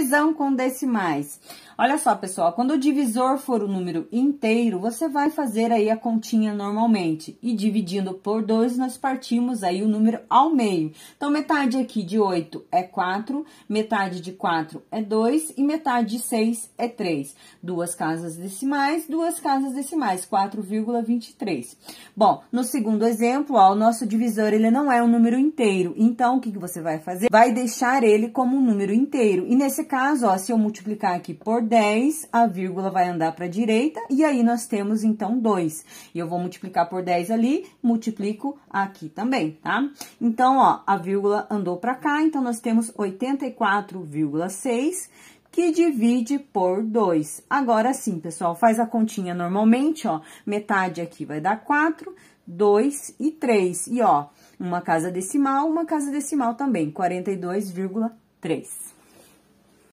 divisão com decimais. Olha só, pessoal, quando o divisor for o número inteiro, você vai fazer aí a continha normalmente. E dividindo por 2, nós partimos aí o número ao meio. Então, metade aqui de 8 é 4, metade de 4 é 2 e metade de 6 é 3. Duas casas decimais, duas casas decimais, 4,23. Bom, no segundo exemplo, ó, o nosso divisor ele não é um número inteiro. Então, o que, que você vai fazer? Vai deixar ele como um número inteiro. E nesse caso, ó, se eu multiplicar aqui por 10, a vírgula vai andar para a direita, e aí nós temos, então, 2. E eu vou multiplicar por 10 ali, multiplico aqui também, tá? Então, ó, a vírgula andou para cá, então, nós temos 84,6 que divide por 2. Agora sim, pessoal, faz a continha normalmente, ó, metade aqui vai dar 4, 2 e 3. E, ó, uma casa decimal, uma casa decimal também, 42,3.